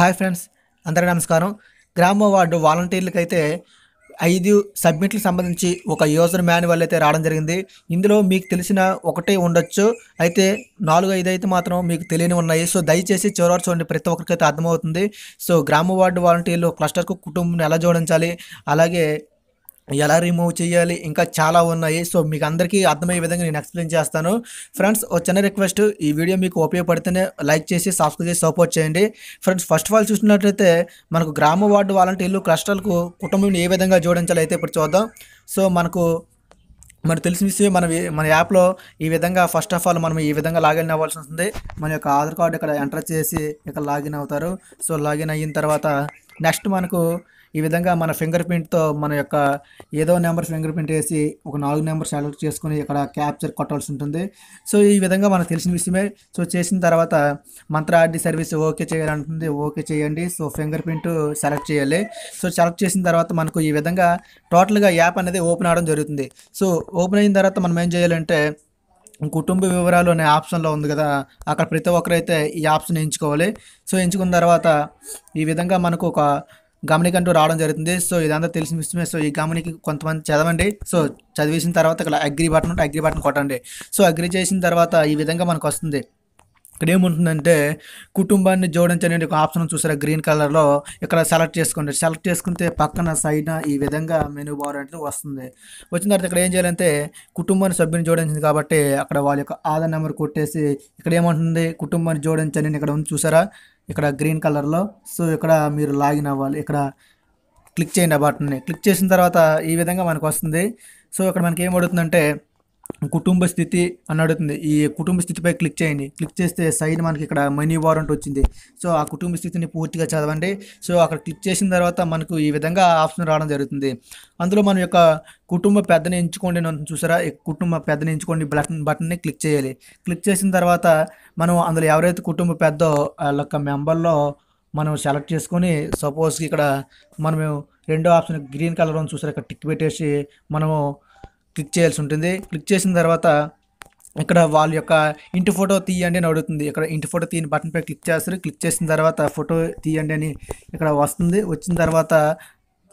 hi friends అందరి నమస్కారం గ్రామ వార్డు వాలంటీర్లకైతే ఐదు సబ్మిట్లకు సంబంధించి ఒక యూజర్ మాన్యువల్ అయితే రావడం జరిగింది ఇందులో మీకు తెలిసిన ఒకటే ఉండొచ్చు అయితే నాలుగు ఐదు అయితే మాత్రం మీకు తెలియని ఉన్నాయి సో దయచేసి చివరి చూడండి ప్రతి ఒక్కరికైతే అర్థమవుతుంది సో గ్రామ వార్డు వాలంటీర్లు క్లస్టర్కు కుటుంబం ఎలా జోడించాలి అలాగే ఎలా రిమూవ్ చేయాలి ఇంకా చాలా ఉన్నాయి సో మీకు అందరికీ అర్థమయ్యే విధంగా నేను ఎక్స్ప్లెయిన్ చేస్తాను ఫ్రెండ్స్ ఒక చిన్న రిక్వెస్ట్ ఈ వీడియో మీకు ఉపయోగపడితేనే లైక్ చేసి సబ్స్క్రైబ్ చేసి సపోర్ట్ చేయండి ఫ్రెండ్స్ ఫస్ట్ ఆఫ్ ఆల్ చూసినట్లయితే మనకు గ్రామ వార్డు వాలంటీర్లు క్లస్టర్లకు కుటుంబం ఏ విధంగా జోడించాలి అయితే ఇప్పుడు చూద్దాం సో మనకు మన తెలిసిన విషయం మన మన యాప్లో ఈ విధంగా ఫస్ట్ ఆఫ్ ఆల్ మనం ఈ విధంగా లాగిన్ అవ్వాల్సి ఉంటుంది మన యొక్క ఆధార్ కార్డు ఇక్కడ ఎంటర్ చేసి ఇక్కడ లాగిన్ అవుతారు సో లాగిన్ అయిన తర్వాత నెక్స్ట్ మనకు ఈ విధంగా మన ఫింగర్ ప్రింట్తో మన యొక్క ఏదో నెంబర్ ఫింగర్ ప్రింట్ వేసి ఒక నాలుగు నెంబర్ సెలెక్ట్ చేసుకుని ఇక్కడ క్యాప్చర్ కొట్టాల్సి ఉంటుంది సో ఈ విధంగా మనకు తెలిసిన విషయమే సో చేసిన తర్వాత మంత్ర ఆర్డీ సర్వీస్ ఓకే చేయాలంటుంది ఓకే చేయండి సో ఫింగర్ ప్రింట్ సెలెక్ట్ చేయాలి సో సెలెక్ట్ చేసిన తర్వాత మనకు ఈ విధంగా టోటల్గా యాప్ అనేది ఓపెన్ అవడం జరుగుతుంది సో ఓపెన్ అయిన తర్వాత మనం ఏం చేయాలంటే కుటుంబ వివరాలు అనే ఆప్షన్లో ఉంది కదా అక్కడ ప్రతి ఒక్కరైతే ఈ ఆప్షన్ ఎంచుకోవాలి సో ఎంచుకున్న తర్వాత ఈ విధంగా మనకు ఒక గమనికంటూ రావడం జరుగుతుంది సో ఇదంతా తెలిసిన విషయమే సో ఈ గమనికి కొంతమంది చదవండి సో చదివేసిన తర్వాత ఇక్కడ అగ్రి బటన్ ఉంటే అగ్రి బటన్ కొట్టండి సో అగ్రి చేసిన తర్వాత ఈ విధంగా మనకు వస్తుంది ఇక్కడ ఏముంటుందంటే కుటుంబాన్ని జోడించని ఒక ఆప్షన్ చూసారా గ్రీన్ కలర్లో ఇక్కడ సెలెక్ట్ చేసుకోండి సెలెక్ట్ చేసుకుంటే పక్కన సైడ్న ఈ విధంగా మెనూ బార్ అంటే వస్తుంది వచ్చిన తర్వాత ఇక్కడ ఏం చేయాలంటే కుటుంబాన్ని సభ్యుని జోడించింది కాబట్టి అక్కడ వాళ్ళ యొక్క ఆధార్ నెంబర్ కొట్టేసి ఇక్కడ ఏమంటుంది కుటుంబాన్ని జోడించని ఇక్కడ ఉంది చూసారా ఇక్కడ గ్రీన్ కలర్లో సో ఇక్కడ మీరు లాగిన్ అవ్వాలి ఇక్కడ క్లిక్ చేయండి ఆ బటన్ని క్లిక్ చేసిన తర్వాత ఈ విధంగా మనకు వస్తుంది సో ఇక్కడ మనకి ఏమవుతుందంటే కుటుంబ స్థితి అని అడుగుతుంది ఈ కుటుంబ స్థితిపై క్లిక్ చేయండి క్లిక్ చేస్తే సైడ్ మనకి ఇక్కడ మనీ వారెంట్ వచ్చింది సో ఆ కుటుంబ స్థితిని పూర్తిగా చదవండి సో అక్కడ క్లిక్ చేసిన తర్వాత మనకు ఈ విధంగా ఆప్షన్ రావడం జరుగుతుంది అందులో మనం యొక్క కుటుంబ పెద్దని ఎంచుకోండి చూసారా కుటుంబ పెద్దని ఎంచుకోండి బటన్ బటన్ని క్లిక్ చేయాలి క్లిక్ చేసిన తర్వాత మనం అందులో ఎవరైతే కుటుంబ పెద్దో వాళ్ళ యొక్క మెంబర్లో మనం సెలెక్ట్ చేసుకొని సపోజ్కి ఇక్కడ మనము రెండో ఆప్షన్ గ్రీన్ కలర్ ఉంది చూసారా ఇక్కడ టిక్ పెట్టేసి మనము క్లిక్ చేయాల్సి ఉంటుంది క్లిక్ చేసిన తర్వాత ఇక్కడ వాళ్ళ యొక్క ఇంటి ఫోటో తీయండి అని అడుగుతుంది ఇక్కడ ఇంటి ఫోటో తీయని బటన్పై క్లిక్ చేస్తారు క్లిక్ చేసిన తర్వాత ఫోటో తీయండి అని ఇక్కడ వస్తుంది వచ్చిన తర్వాత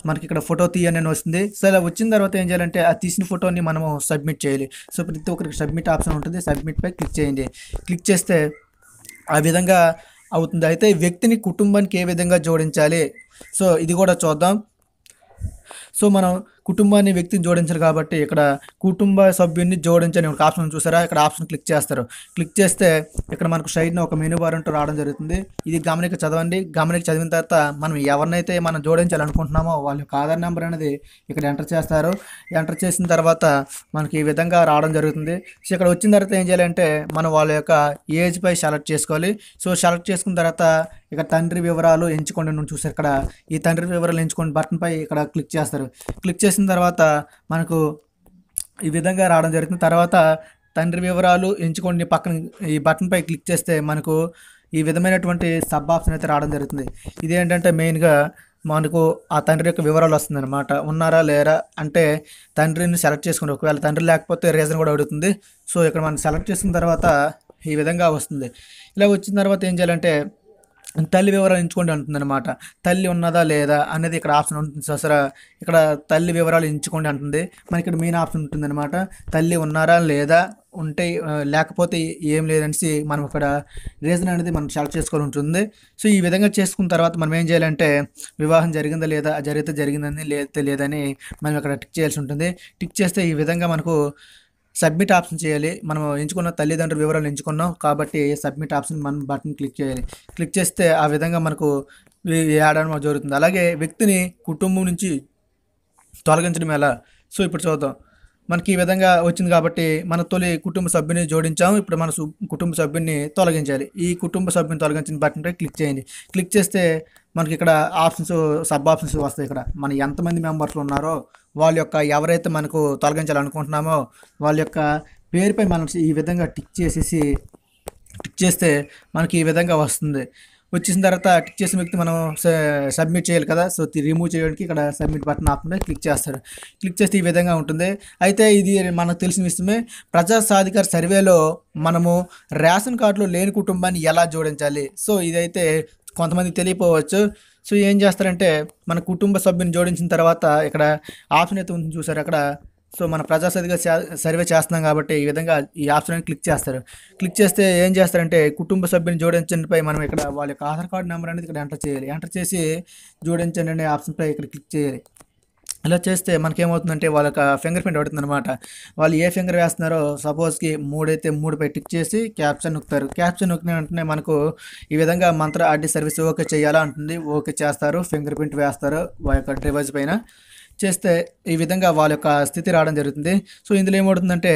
మనకి ఇక్కడ ఫోటో తీయని అని వస్తుంది సో ఇలా వచ్చిన తర్వాత ఏం చేయాలంటే ఆ తీసిన ఫోటోని మనము సబ్మిట్ చేయాలి సో ప్రతి ఒక్కరికి సబ్మిట్ ఆప్షన్ ఉంటుంది సబ్మిట్పై క్లిక్ చేయండి క్లిక్ చేస్తే ఆ విధంగా అవుతుంది అయితే వ్యక్తిని కుటుంబానికి ఏ విధంగా జోడించాలి సో ఇది కూడా చూద్దాం సో మనం కుటుంబాన్ని వ్యక్తిని జోడించారు కాబట్టి ఇక్కడ కుటుంబ సభ్యుని జోడించని ఒక ఆప్షన్ చూసారా ఇక్కడ ఆప్షన్ క్లిక్ చేస్తారు క్లిక్ చేస్తే ఇక్కడ మనకు సైడ్న ఒక మెనూ బార్ అంటూ రావడం జరుగుతుంది ఇది గమనిక చదవండి గమనిక చదివిన తర్వాత మనం ఎవరినైతే మనం జోడించాలనుకుంటున్నామో వాళ్ళ యొక్క ఆధార్ నెంబర్ అనేది ఇక్కడ ఎంటర్ చేస్తారు ఎంటర్ చేసిన తర్వాత మనకి ఈ విధంగా రావడం జరుగుతుంది సో ఇక్కడ వచ్చిన తర్వాత ఏం చేయాలంటే మనం వాళ్ళ యొక్క ఏజ్ పై సెలెక్ట్ చేసుకోవాలి సో సెలెక్ట్ చేసుకున్న తర్వాత ఇక్కడ తండ్రి వివరాలు ఎంచుకోండి నువ్వు చూసారు ఇక్కడ ఈ తండ్రి వివరాలు ఎంచుకోండి బటన్ పై ఇక్కడ క్లిక్ చేస్తారు క్లిక్ చేసి చేసిన తర్వాత మనకు ఈ విధంగా రావడం జరుగుతుంది తర్వాత తండ్రి వివరాలు ఎంచుకోండి పక్కన ఈ బటన్పై క్లిక్ చేస్తే మనకు ఈ విధమైనటువంటి సబ్ ఆప్షన్ అయితే రావడం జరుగుతుంది ఇదేంటంటే మెయిన్గా మనకు ఆ తండ్రి యొక్క వివరాలు వస్తుందన్నమాట ఉన్నారా లేరా అంటే తండ్రిని సెలెక్ట్ చేసుకుని ఒకవేళ తండ్రి లేకపోతే రీజన్ కూడా అడుగుతుంది సో ఇక్కడ మనం సెలెక్ట్ చేసిన తర్వాత ఈ విధంగా వస్తుంది ఇలా వచ్చిన తర్వాత ఏం చేయాలంటే తల్లి వివరాలు ఎంచుకోండి అనమాట తల్లి ఉన్నదా లేదా అనేది ఇక్కడ ఆప్షన్ ఉంటుంది ససరా ఇక్కడ తల్లి వివరాలు ఎంచుకోండి అంటుంది మనకి ఇక్కడ మెయిన్ ఆప్షన్ అనమాట తల్లి ఉన్నారా లేదా ఉంటే లేకపోతే ఏం లేదనేసి మనం ఇక్కడ రీజన్ అనేది మనం సెలెక్ట్ చేసుకోవాలి ఉంటుంది సో ఈ విధంగా చేసుకున్న తర్వాత మనం ఏం చేయాలంటే వివాహం జరిగిందా లేదా జరిగితే జరిగిందని లేదా లేదని మనం ఇక్కడ టిక్ చేయాల్సి ఉంటుంది టిక్ చేస్తే ఈ విధంగా మనకు సబ్మిట్ ఆప్షన్ చేయాలి మనం ఎంచుకున్న తల్లిదండ్రుల వివరాలు ఎంచుకున్నాం కాబట్టి సబ్మిట్ ఆప్షన్ మనం బటన్ క్లిక్ చేయాలి క్లిక్ చేస్తే ఆ విధంగా మనకు ఆడడం జరుగుతుంది అలాగే వ్యక్తిని కుటుంబం నుంచి తొలగించడం ఎలా సో ఇప్పుడు చూద్దాం మనకి ఈ విధంగా వచ్చింది కాబట్టి మన తొలి కుటుంబ సభ్యుని జోడించాము ఇప్పుడు మన కుటుంబ సభ్యుని తొలగించాలి ఈ కుటుంబ సభ్యుని తొలగించిన బటన్పై క్లిక్ చేయండి క్లిక్ చేస్తే మనకి ఇక్కడ ఆప్షన్స్ సబ్ ఆప్షన్స్ వస్తాయి ఇక్కడ మన ఎంతమంది మెంబర్స్ ఉన్నారో వాళ్ళ యొక్క ఎవరైతే మనకు తొలగించాలనుకుంటున్నామో వాళ్ళ యొక్క పేరుపై మనం ఈ విధంగా టిక్ చేసేసి టిక్ చేస్తే మనకి ఈ విధంగా వస్తుంది వచ్చేసిన తర్వాత క్లిక్ చేసిన వ్యక్తి మనం సబ్మిట్ చేయాలి కదా సో రిమూవ్ చేయడానికి ఇక్కడ సబ్మిట్ బటన్ ఆపకుండా క్లిక్ చేస్తారు క్లిక్ చేస్తే ఈ విధంగా ఉంటుంది అయితే ఇది మనకు తెలిసిన విషయమే ప్రజా సాధికార సర్వేలో మనము రేషన్ కార్డులో లేని కుటుంబాన్ని ఎలా జోడించాలి సో ఇదైతే కొంతమంది తెలియపోవచ్చు సో ఏం చేస్తారంటే మన కుటుంబ సభ్యుని జోడించిన తర్వాత ఇక్కడ ఆప్షన్ అయితే ఉంది చూసారు అక్కడ సో మన ప్రజాసరిగా సర్వే చేస్తున్నాం కాబట్టి ఈ విధంగా ఈ ఆప్షన్ క్లిక్ చేస్తారు క్లిక్ చేస్తే ఏం చేస్తారంటే కుటుంబ సభ్యుని జోడించండిపై మనం ఇక్కడ వాళ్ళ యొక్క ఆధార్ కార్డు నెంబర్ అనేది ఇక్కడ ఎంటర్ చేయాలి ఎంటర్ చేసి జోడించండి అనే ఆప్షన్పై ఇక్కడ క్లిక్ చేయాలి ఇలా చేస్తే మనకేమవుతుందంటే వాళ్ళ యొక్క ఫింగర్ ప్రింట్ పడుతుంది అనమాట వాళ్ళు ఏ ఫింగర్ వేస్తున్నారో సపోజ్కి మూడైతే మూడుపై టిక్ చేసి క్యాప్షన్ నొక్కుతారు క్యాప్షన్ నొక్కిన వెంటనే మనకు ఈ విధంగా మంత్ర ఆర్డీ సర్వీస్ ఓకే చేయాలా అంటుంది ఓకే చేస్తారు ఫింగర్ ప్రింట్ వేస్తారు వాళ్ళ యొక్క డ్రైవర్స్ పైన చేస్తే ఈ విధంగా వాళ్ళ యొక్క స్థితి రావడం జరుగుతుంది సో ఇందులో ఏమవుతుందంటే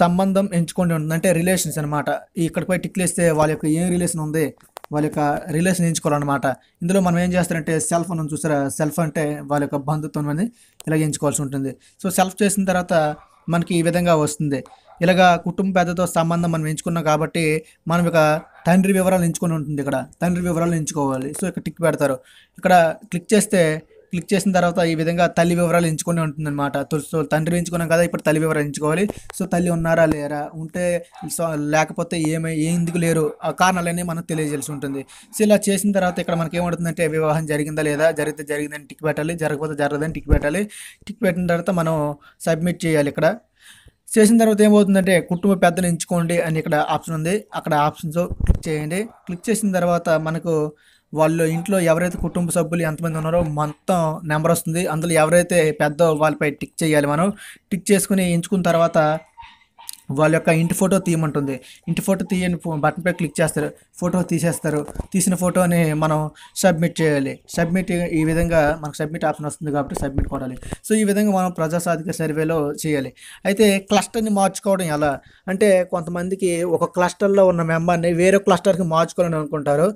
సంబంధం ఎంచుకొని ఉంటుంది అంటే రిలేషన్స్ అనమాట ఇక్కడ పోయి టిక్ వేస్తే వాళ్ళ యొక్క ఏం రిలేషన్ ఉంది వాళ్ళ యొక్క రిలేషన్ ఎంచుకోవాలన్నమాట ఇందులో మనం ఏం చేస్తారంటే సెల్ఫ్ అని చూసారా సెల్ఫ్ అంటే వాళ్ళ యొక్క బంధుత్వం అనేది ఇలాగ ఎంచుకోవాల్సి ఉంటుంది సో సెల్ఫ్ చేసిన తర్వాత మనకి ఈ విధంగా వస్తుంది ఇలాగా కుటుంబ పెద్దతో సంబంధం మనం ఎంచుకున్నాం కాబట్టి మనం ఇక తండ్రి వివరాలు ఎంచుకొని ఉంటుంది ఇక్కడ తండ్రి వివరాలు ఎంచుకోవాలి సో ఇక్కడ టిక్ పెడతారు ఇక్కడ క్లిక్ చేస్తే క్లిక్ చేసిన తర్వాత ఈ విధంగా తల్లి వివరాలు ఎంచుకొని ఉంటుందన్నమాట తండ్రి ఎంచుకున్నాం కదా ఇప్పుడు తల్లి వివరాలు ఎంచుకోవాలి సో తల్లి ఉన్నారా లేరా ఉంటే లేకపోతే ఏమై ఎందుకు లేరు ఆ కారణాలన్నీ మనం తెలియజేసి ఉంటుంది సో ఇలా చేసిన తర్వాత ఇక్కడ మనకి ఏమవుతుందంటే వివాహం జరిగిందా లేదా జరిగితే జరిగిందని టిక్ పెట్టాలి జరగకపోతే జరగదని టిక్ పెట్టాలి టిక్ పెట్టిన తర్వాత మనం సబ్మిట్ చేయాలి ఇక్కడ చేసిన తర్వాత ఏమవుతుందంటే కుటుంబ పెద్దలు ఎంచుకోండి అని ఇక్కడ ఆప్షన్ ఉంది అక్కడ ఆప్షన్స్ క్లిక్ చేయండి క్లిక్ చేసిన తర్వాత మనకు వాళ్ళు ఇంట్లో ఎవరైతే కుటుంబ సభ్యులు ఎంతమంది ఉన్నారో మొత్తం నెంబర్ వస్తుంది అందులో ఎవరైతే పెద్ద వాళ్ళపై టిక్ చేయాలి మనం టిక్ చేసుకుని ఎంచుకున్న తర్వాత వాళ్ళ యొక్క ఇంటి ఫోటో తీయమంటుంది ఇంటి ఫోటో తీయని బటన్పై క్లిక్ చేస్తారు ఫోటో తీసేస్తారు తీసిన ఫోటోని మనం సబ్మిట్ చేయాలి సబ్మిట్ ఈ విధంగా మనకు సబ్మిట్ ఆప్షన్ వస్తుంది కాబట్టి సబ్మిట్ కొనాలి సో ఈ విధంగా మనం ప్రజాసాధిక సర్వేలో చేయాలి అయితే క్లస్టర్ని మార్చుకోవడం ఎలా అంటే కొంతమందికి ఒక క్లస్టర్లో ఉన్న మెంబర్ని వేరే క్లస్టర్కి మార్చుకోవాలని అనుకుంటారు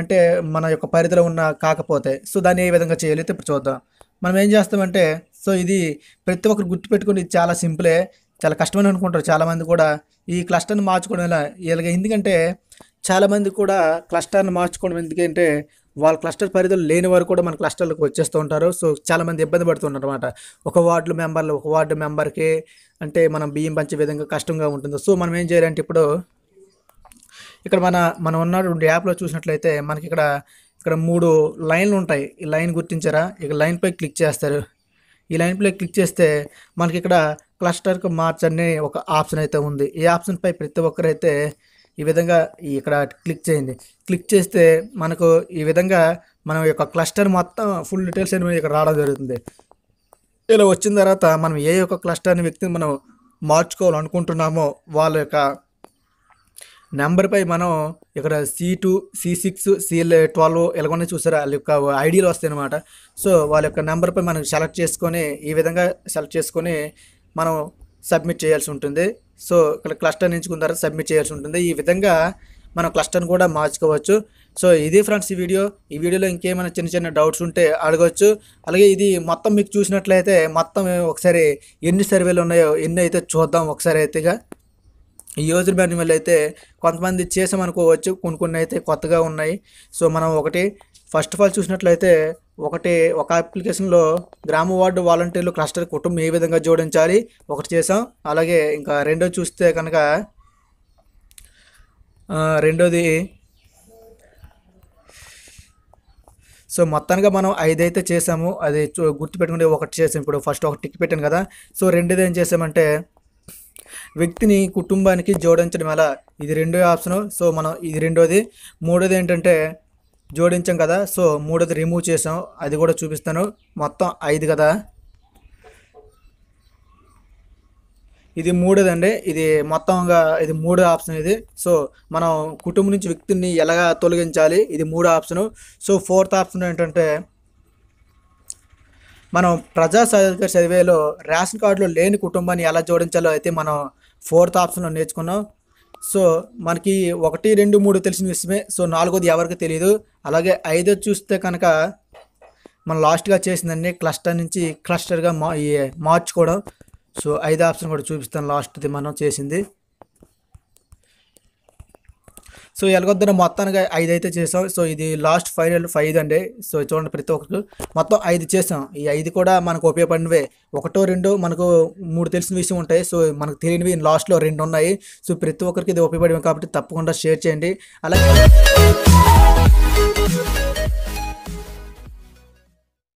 అంటే మన యొక్క పరిధిలో ఉన్న కాకపోతే సో దాన్ని ఏ విధంగా చేయాలి అయితే ఇప్పుడు చూద్దాం మనం ఏం చేస్తామంటే సో ఇది ప్రతి ఒక్కరు గుర్తుపెట్టుకుని చాలా సింపులే చాలా కష్టమని అనుకుంటారు చాలామంది కూడా ఈ క్లస్టర్ని మార్చుకోవడం వల్ల ఇలాగే ఎందుకంటే చాలామంది కూడా క్లస్టర్ని మార్చుకోవడం ఎందుకంటే వాళ్ళ క్లస్టర్ పరిధిలో లేని వారు కూడా మన క్లస్టర్లకు వచ్చేస్తూ ఉంటారు సో చాలామంది ఇబ్బంది పడుతున్నారు అనమాట ఒక వార్డు మెంబర్లు ఒక వార్డు మెంబర్కి అంటే మనం బియ్యం పంచే విధంగా కష్టంగా ఉంటుంది సో మనం ఏం చేయాలంటే ఇప్పుడు ఇక్కడ మన మనం రెండు యాప్లో చూసినట్లయితే మనకి ఇక్కడ ఇక్కడ మూడు లైన్లు ఉంటాయి ఈ లైన్ గుర్తించారా ఇక లైన్పై క్లిక్ చేస్తారు ఈ లైన్పై క్లిక్ చేస్తే మనకి ఇక్కడ క్లస్టర్కు మార్చని ఒక ఆప్షన్ అయితే ఉంది ఈ ఆప్షన్పై ప్రతి ఒక్కరైతే ఈ విధంగా ఇక్కడ క్లిక్ చేయండి క్లిక్ చేస్తే మనకు ఈ విధంగా మన యొక్క క్లస్టర్ మొత్తం ఫుల్ డీటెయిల్స్ అనేవి ఇక్కడ రావడం జరుగుతుంది ఇలా వచ్చిన తర్వాత మనం ఏ యొక్క క్లస్టర్ అనే వ్యక్తిని మనం మార్చుకోవాలనుకుంటున్నామో వాళ్ళ యొక్క నెంబర్పై మనం ఇక్కడ C two C six C twelve ఇలాగనే చూసారా వాళ్ళ యొక్క ఐడియాలు వస్తాయి అనమాట సో వాళ్ళ యొక్క నెంబర్పై మనం సెలెక్ట్ చేసుకొని ఈ విధంగా సెలెక్ట్ చేసుకొని మనం సబ్మిట్ చేయాల్సి ఉంటుంది సో ఇక్కడ క్లస్టర్ ఎంచుకున్న తర్వాత సబ్మిట్ చేయాల్సి ఉంటుంది ఈ విధంగా మనం క్లస్టర్ని కూడా మార్చుకోవచ్చు సో ఇది ఫ్రెండ్స్ ఈ వీడియో ఈ వీడియోలో ఇంకేమైనా చిన్న చిన్న డౌట్స్ ఉంటే అడగవచ్చు అలాగే ఇది మొత్తం మీకు చూసినట్లయితే మొత్తం ఒకసారి ఎన్ని సర్వేలు ఉన్నాయో ఎన్ని అయితే చూద్దాం ఒకసారి అయితేగా ఈ యూజర్ మాన్యువల్ అయితే కొంతమంది చేసామనుకోవచ్చు కొన్ని కొన్ని అయితే కొత్తగా ఉన్నాయి సో మనం ఒకటి ఫస్ట్ ఆఫ్ ఆల్ చూసినట్లయితే ఒకటి ఒక అప్లికేషన్లో గ్రామ వార్డు వాలంటీర్లు క్లస్టర్ కుటుంబం ఏ విధంగా జోడించాలి ఒకటి చేసాం అలాగే ఇంకా రెండో చూస్తే కనుక రెండోది సో మొత్తానికి మనం ఐదైతే చేసాము అది గుర్తుపెట్టుకుంటే ఒకటి చేసాం ఇప్పుడు ఫస్ట్ ఒకటి టిక్ పెట్టాను కదా సో రెండోది ఏం చేసామంటే వ్యక్తిని కుటుంబానికి జోడించడం ఎలా ఇది రెండో ఆప్షన్ సో మనం ఇది రెండోది మూడోది ఏంటంటే జోడించాం కదా సో మూడోది రిమూవ్ చేసాం అది కూడా చూపిస్తాను మొత్తం ఐదు కదా ఇది మూడోదండి ఇది మొత్తంగా ఇది మూడో ఆప్షన్ ఇది సో మనం కుటుంబం నుంచి వ్యక్తిని ఎలాగ తొలగించాలి ఇది మూడో ఆప్షను సో ఫోర్త్ ఆప్షన్ ఏంటంటే మనం ప్రజా సర్వేలో రేషన్ కార్డులో లేని కుటుంబాన్ని ఎలా జోడించాలో అయితే మనం ఫోర్త్ ఆప్షన్లో నేర్చుకున్నాం సో మనకి ఒకటి రెండు మూడు తెలిసిన విషయమే సో నాలుగోది ఎవరికి తెలియదు అలాగే ఐదో చూస్తే కనుక మనం లాస్ట్గా చేసిందండి క్లస్టర్ నుంచి క్లస్టర్గా మా మార్చుకోవడం సో ఐదు ఆప్షన్ కూడా చూపిస్తాను లాస్ట్ది మనం చేసింది సో ఎలగొద్దున మొత్తానికి ఐదు అయితే చేసాం సో ఇది లాస్ట్ ఫైనల్ ఫైవ్ అండి సో చూడండి ప్రతి ఒక్కరు మొత్తం ఐదు చేసాం ఈ ఐదు కూడా మనకు ఉపయోగపడినవే ఒకటో రెండో మనకు మూడు తెలిసిన విషయం ఉంటాయి సో మనకు తెలియనివి లాస్ట్లో రెండు ఉన్నాయి సో ప్రతి ఒక్కరికి ఇది ఉపయోగపడి కాబట్టి తప్పకుండా షేర్ చేయండి అలాగే